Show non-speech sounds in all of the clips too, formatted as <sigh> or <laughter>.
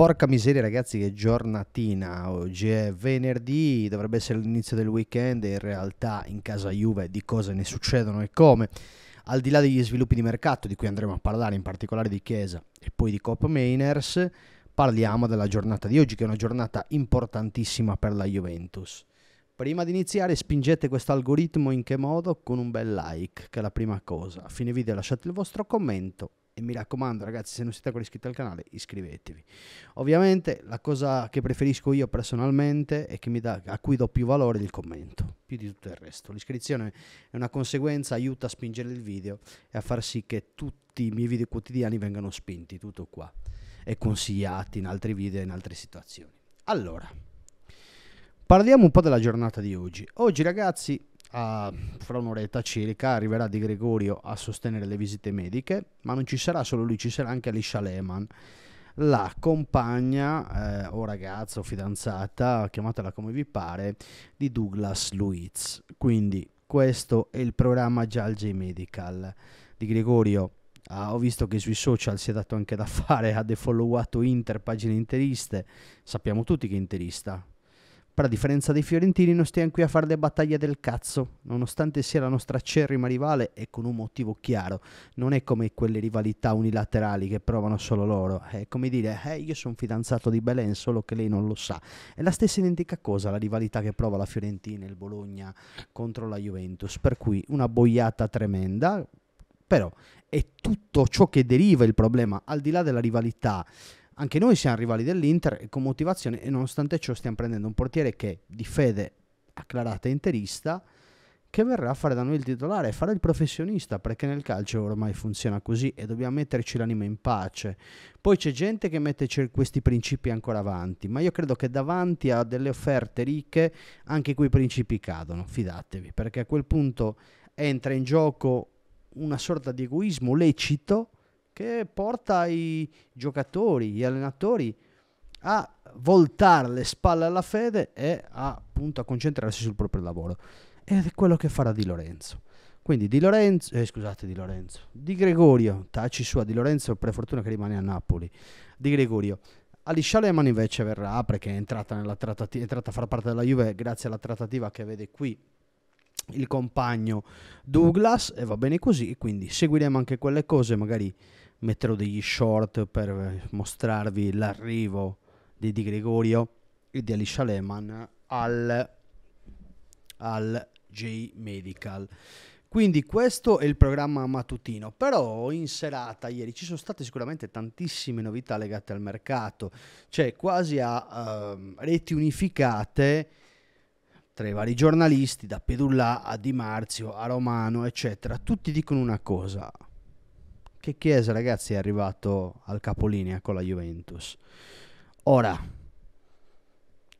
Porca miseria ragazzi che giornatina, oggi è venerdì, dovrebbe essere l'inizio del weekend e in realtà in casa Juve di cose ne succedono e come. Al di là degli sviluppi di mercato di cui andremo a parlare, in particolare di Chiesa e poi di Cop Mainers, parliamo della giornata di oggi che è una giornata importantissima per la Juventus. Prima di iniziare spingete questo algoritmo in che modo? Con un bel like, che è la prima cosa. A fine video lasciate il vostro commento e mi raccomando ragazzi se non siete ancora iscritti al canale iscrivetevi. Ovviamente la cosa che preferisco io personalmente e a cui do più valore è il commento, più di tutto il resto. L'iscrizione è una conseguenza, aiuta a spingere il video e a far sì che tutti i miei video quotidiani vengano spinti, tutto qua, e consigliati in altri video e in altre situazioni. Allora, parliamo un po' della giornata di oggi. Oggi ragazzi a, fra un'oretta circa arriverà Di Gregorio a sostenere le visite mediche, ma non ci sarà solo lui, ci sarà anche Alicia Lehman, la compagna eh, o ragazza o fidanzata, chiamatela come vi pare, di Douglas Luiz. Quindi questo è il programma Gialge Medical di Gregorio. Ah, ho visto che sui social si è dato anche da <laughs> fare, ha defollowato Inter, pagine interiste. Sappiamo tutti che è interista, però a differenza dei fiorentini non stiamo qui a fare le battaglie del cazzo, nonostante sia la nostra acerrima rivale e con un motivo chiaro. Non è come quelle rivalità unilaterali che provano solo loro. È come dire, eh, io sono fidanzato di Belen, solo che lei non lo sa. È la stessa identica cosa la rivalità che prova la Fiorentina e il Bologna contro la Juventus. Per cui una boiata tremenda, però è tutto ciò che deriva il problema, al di là della rivalità anche noi siamo rivali dell'Inter e con motivazione e nonostante ciò stiamo prendendo un portiere che di fede acclarata interista che verrà a fare da noi il titolare e fare il professionista perché nel calcio ormai funziona così e dobbiamo metterci l'anima in pace. Poi c'è gente che mette questi principi ancora avanti, ma io credo che davanti a delle offerte ricche anche quei principi cadono, fidatevi, perché a quel punto entra in gioco una sorta di egoismo lecito che porta i giocatori, gli allenatori a voltare le spalle alla fede e a, appunto a concentrarsi sul proprio lavoro. Ed è quello che farà Di Lorenzo. Quindi Di Lorenzo, eh, scusate Di Lorenzo, Di Gregorio, taci sua, Di Lorenzo per fortuna che rimane a Napoli. Di Gregorio, Ali Shaleman invece verrà perché è entrata, nella trattati- è entrata a far parte della Juve grazie alla trattativa che vede qui il compagno Douglas e va bene così, quindi seguiremo anche quelle cose magari metterò degli short per eh, mostrarvi l'arrivo di Di Gregorio e di Alicia Lehman al, al J Medical. Quindi questo è il programma mattutino, però in serata ieri ci sono state sicuramente tantissime novità legate al mercato, cioè quasi a uh, reti unificate tra i vari giornalisti, da Pedulla a Di Marzio a Romano, eccetera. Tutti dicono una cosa, che Chiesa ragazzi è arrivato al capolinea con la Juventus. Ora,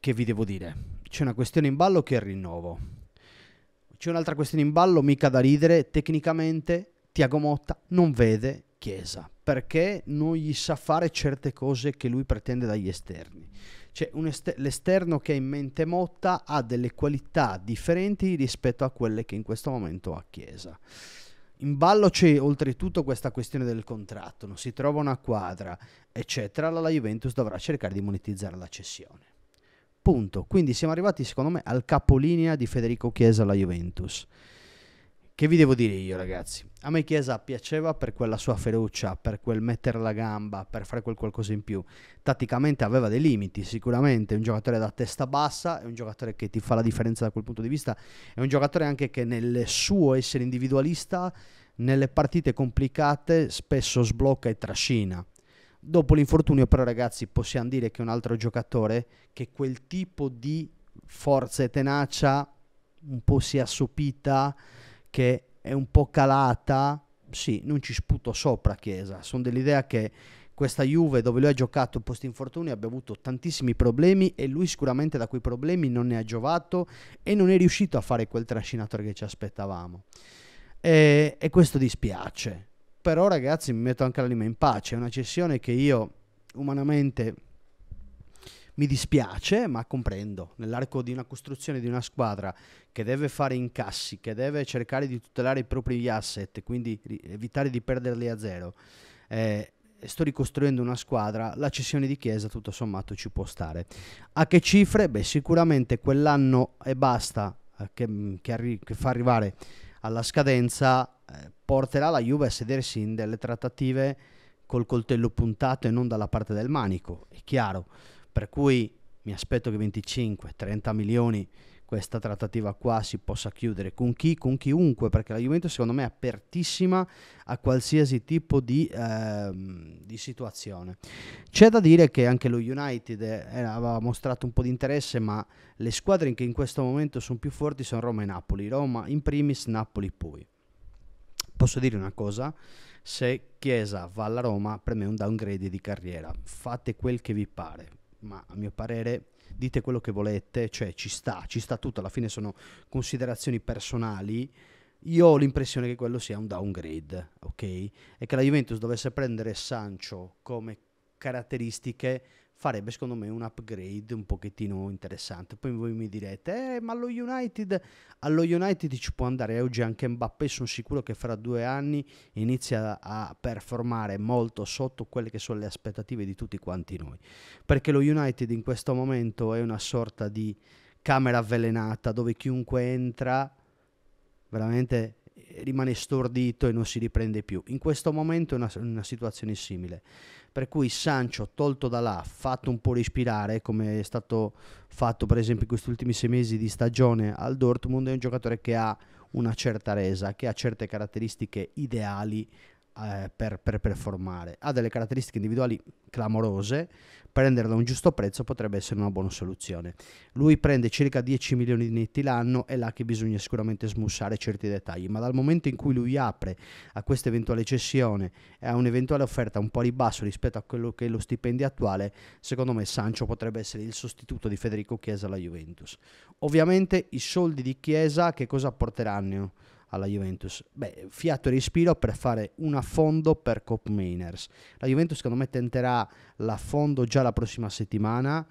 che vi devo dire? C'è una questione in ballo che è il rinnovo. C'è un'altra questione in ballo, mica da ridere, tecnicamente Tiago Motta non vede Chiesa perché non gli sa fare certe cose che lui pretende dagli esterni. Cioè ester- l'esterno che ha in mente Motta ha delle qualità differenti rispetto a quelle che in questo momento ha Chiesa. In ballo c'è oltretutto questa questione del contratto, non si trova una quadra, eccetera, allora la Juventus dovrà cercare di monetizzare la cessione. Punto. Quindi siamo arrivati secondo me al capolinea di Federico Chiesa alla Juventus. Che vi devo dire io, ragazzi? A me Chiesa piaceva per quella sua ferocia, per quel mettere la gamba, per fare quel qualcosa in più. Tatticamente aveva dei limiti, sicuramente. È un giocatore da testa bassa, è un giocatore che ti fa la differenza da quel punto di vista. È un giocatore anche che nel suo essere individualista, nelle partite complicate, spesso sblocca e trascina. Dopo l'infortunio, però, ragazzi, possiamo dire che è un altro giocatore che quel tipo di forza e tenacia un po' si è assopita che è un po' calata, sì, non ci sputo sopra Chiesa, sono dell'idea che questa Juve dove lui ha giocato post infortunio, abbia avuto tantissimi problemi e lui sicuramente da quei problemi non ne ha giovato e non è riuscito a fare quel trascinatore che ci aspettavamo. E, e questo dispiace. Però ragazzi mi metto anche l'anima in pace, è una cessione che io umanamente mi dispiace, ma comprendo. Nell'arco di una costruzione di una squadra che deve fare incassi, che deve cercare di tutelare i propri asset, quindi evitare di perderli a zero, eh, sto ricostruendo una squadra, la cessione di Chiesa tutto sommato ci può stare. A che cifre? Beh, sicuramente quell'anno e basta eh, che, mm, che, arri- che, fa arrivare alla scadenza eh, porterà la Juve a sedersi in delle trattative col coltello puntato e non dalla parte del manico, è chiaro per cui mi aspetto che 25-30 milioni questa trattativa qua si possa chiudere con chi, con chiunque, perché la Juventus secondo me è apertissima a qualsiasi tipo di, eh, di situazione. C'è da dire che anche lo United eh, aveva mostrato un po' di interesse, ma le squadre che in questo momento sono più forti sono Roma e Napoli, Roma in primis, Napoli poi. Posso dire una cosa? Se Chiesa va alla Roma, per me è un downgrade di carriera, fate quel che vi pare, ma a mio parere dite quello che volete, cioè ci sta, ci sta tutto, alla fine sono considerazioni personali. Io ho l'impressione che quello sia un downgrade, ok? E che la Juventus dovesse prendere Sancho come caratteristiche farebbe secondo me un upgrade un pochettino interessante. Poi voi mi direte, eh, ma allo United, allo United ci può andare eh, oggi anche Mbappé, sono sicuro che fra due anni inizia a performare molto sotto quelle che sono le aspettative di tutti quanti noi. Perché lo United in questo momento è una sorta di camera avvelenata dove chiunque entra veramente rimane stordito e non si riprende più. In questo momento è una, una situazione simile. Per cui Sancho tolto da là, fatto un po' respirare, come è stato fatto per esempio in questi ultimi sei mesi di stagione al Dortmund, è un giocatore che ha una certa resa, che ha certe caratteristiche ideali eh, per, per, performare. Ha delle caratteristiche individuali clamorose, prenderlo a un giusto prezzo potrebbe essere una buona soluzione. Lui prende circa 10 milioni di netti l'anno, è là che bisogna sicuramente smussare certi dettagli, ma dal momento in cui lui apre a questa eventuale cessione e a un'eventuale offerta un po' a ribasso rispetto a quello che è lo stipendio attuale, secondo me Sancho potrebbe essere il sostituto di Federico Chiesa alla Juventus. Ovviamente i soldi di Chiesa che cosa porteranno? alla Juventus? Beh, fiato e respiro per fare un affondo per Cop Mainers. La Juventus secondo me tenterà l'affondo già la prossima settimana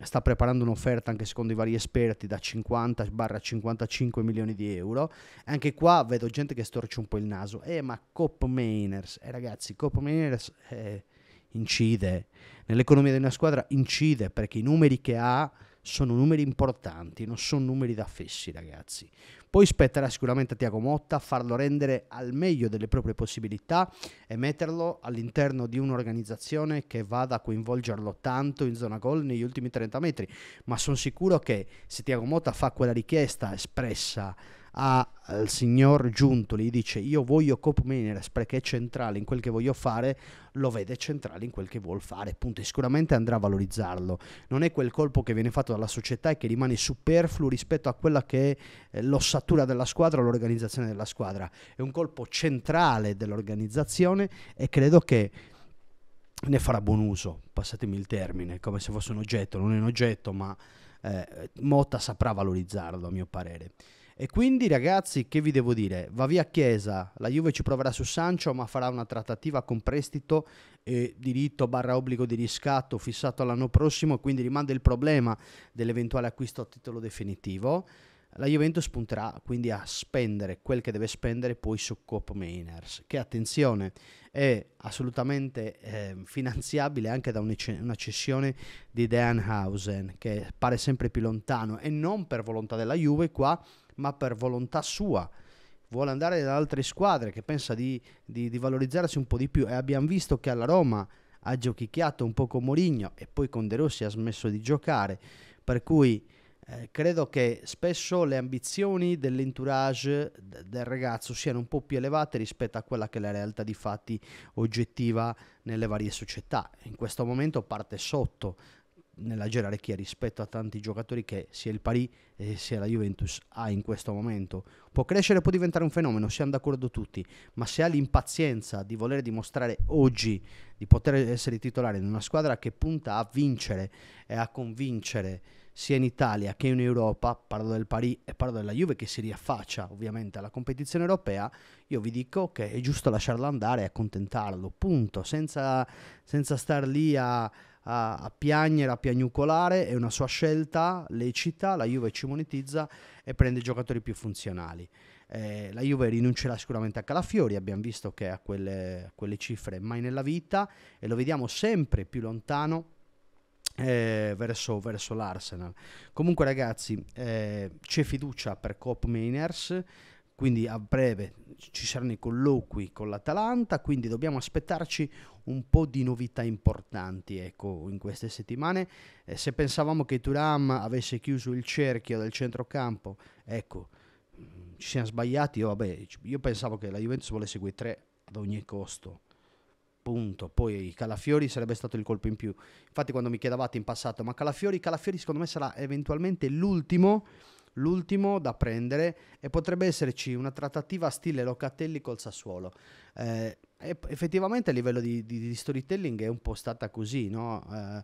sta preparando un'offerta anche secondo i vari esperti da 50-55 milioni di euro. Anche qua vedo gente che storce un po' il naso. Eh, ma Cop Mainers, eh, ragazzi, Cop Mainers eh, incide nell'economia di una squadra, incide perché i numeri che ha sono numeri importanti, non sono numeri da fessi, ragazzi. Poi spetterà sicuramente a Tiago Motta farlo rendere al meglio delle proprie possibilità e metterlo all'interno di un'organizzazione che vada a coinvolgerlo tanto in zona gol negli ultimi 30 metri, ma sono sicuro che se Tiago Motta fa quella richiesta espressa a al signor Giunto gli dice io voglio Cop Miners perché è centrale in quel che voglio fare, lo vede centrale in quel che vuol fare, punto. E sicuramente andrà a valorizzarlo. Non è quel colpo che viene fatto dalla società e che rimane superfluo rispetto a quella che è eh, l'ossatura della squadra o l'organizzazione della squadra. È un colpo centrale dell'organizzazione e credo che ne farà buon uso, passatemi il termine, come se fosse un oggetto, non è un oggetto, ma eh, Motta saprà valorizzarlo a mio parere. E quindi ragazzi, che vi devo dire? Va via Chiesa, la Juve ci proverà su Sancho ma farà una trattativa con prestito e diritto barra obbligo di riscatto fissato all'anno prossimo, quindi rimane il problema dell'eventuale acquisto a titolo definitivo. La Juventus punterà quindi a spendere quel che deve spendere poi su Cop Mainers, che attenzione è assolutamente eh, finanziabile anche da una cessione di Deanhausen, che pare sempre più lontano e non per volontà della Juve qua, ma per volontà sua vuole andare da altre squadre che pensa di, di, di, valorizzarsi un po' di più e abbiamo visto che alla Roma ha giochicchiato un po' con Mourinho e poi con De Rossi ha smesso di giocare per cui eh, credo che spesso le ambizioni dell'entourage d- del ragazzo siano un po' più elevate rispetto a quella che è la realtà di fatti oggettiva nelle varie società in questo momento parte sotto nella gerarchia rispetto a tanti giocatori che sia il Paris eh, sia la Juventus ha in questo momento. Può crescere, può diventare un fenomeno, siamo d'accordo tutti, ma se ha l'impazienza di voler dimostrare oggi di poter essere titolare in una squadra che punta a vincere e a convincere sia in Italia che in Europa, parlo del Paris e parlo della Juve che si riaffaccia ovviamente alla competizione europea, io vi dico che è giusto lasciarlo andare e accontentarlo, punto, senza, senza star lì a a, a, piagnere, a piagnucolare, è una sua scelta lecita, la Juve ci monetizza e prende giocatori più funzionali. Eh, la Juve rinuncerà sicuramente a Calafiori, abbiamo visto che ha quelle, quelle cifre mai nella vita e lo vediamo sempre più lontano eh, verso, verso, l'Arsenal. Comunque, ragazzi, eh, c'è fiducia per Cop Mainers quindi a breve ci saranno i colloqui con l'Atalanta, quindi dobbiamo aspettarci un po' di novità importanti ecco, in queste settimane. Eh, se pensavamo che Turam avesse chiuso il cerchio del centrocampo, ecco, mm, ci siamo sbagliati, io, oh, vabbè, io pensavo che la Juventus volesse quei tre ad ogni costo. Punto. Poi Calafiori sarebbe stato il colpo in più. Infatti quando mi chiedavate in passato, ma Calafiori, Calafiori secondo me sarà eventualmente l'ultimo l'ultimo da prendere e potrebbe esserci una trattativa stile Locatelli col Sassuolo. Eh, effettivamente a livello di, di, di, storytelling è un po' stata così, no? eh,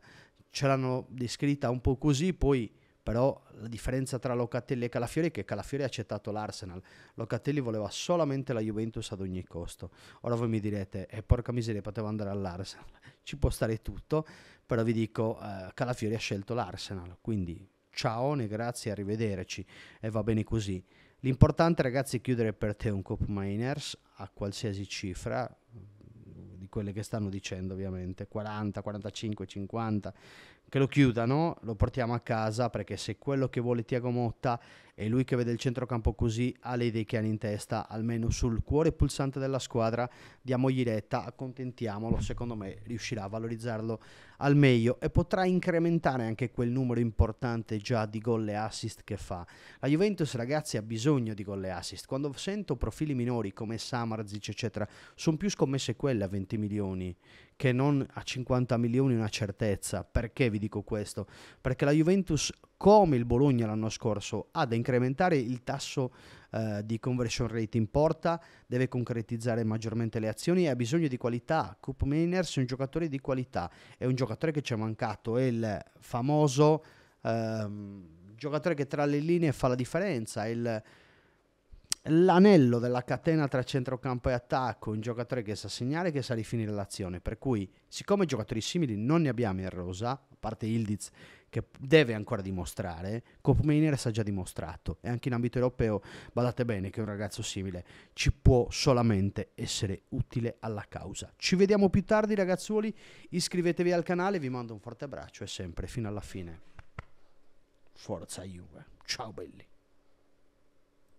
ce l'hanno descritta un po' così, poi però la differenza tra Locatelli e Calafiori è che Calafiori ha accettato l'Arsenal, Locatelli voleva solamente la Juventus ad ogni costo. Ora voi mi direte, e eh, porca miseria, poteva andare all'Arsenal, <laughs> ci può stare tutto, però vi dico, eh, Calafiori ha scelto l'Arsenal, quindi ciao, ne grazie, arrivederci e va bene così. L'importante ragazzi è chiudere per te un Cop Miners a qualsiasi cifra, mm, di quelle che stanno dicendo ovviamente, 40, 45, 50, che lo chiudano, lo portiamo a casa perché se quello che vuole Tiago Motta e lui che vede il centrocampo così ha le idee che ha in testa, almeno sul cuore pulsante della squadra, diamogli retta, accontentiamolo, secondo me riuscirà a valorizzarlo al meglio e potrà incrementare anche quel numero importante già di gol e assist che fa. La Juventus ragazzi ha bisogno di gol e assist, quando sento profili minori come Samarzic eccetera, sono più scommesse quelle a 20 milioni che non a 50 milioni una certezza. Perché vi dico questo? Perché la Juventus come il Bologna l'anno scorso, ad incrementare il tasso eh, di conversion rate in porta, deve concretizzare maggiormente le azioni e ha bisogno di qualità. Coop Miners è un giocatore di qualità, è un giocatore che ci è mancato, è il famoso ehm, giocatore che tra le linee fa la differenza, è il l'anello della catena tra centrocampo e attacco, un giocatore che sa segnare e che sa rifinire l'azione, per cui siccome giocatori simili non ne abbiamo in rosa, a parte Ildiz che deve ancora dimostrare, Copmeiner ha già dimostrato e anche in ambito europeo badate bene che un ragazzo simile ci può solamente essere utile alla causa. Ci vediamo più tardi ragazzuoli, iscrivetevi al canale, vi mando un forte abbraccio e sempre fino alla fine. Forza Juve, ciao belli!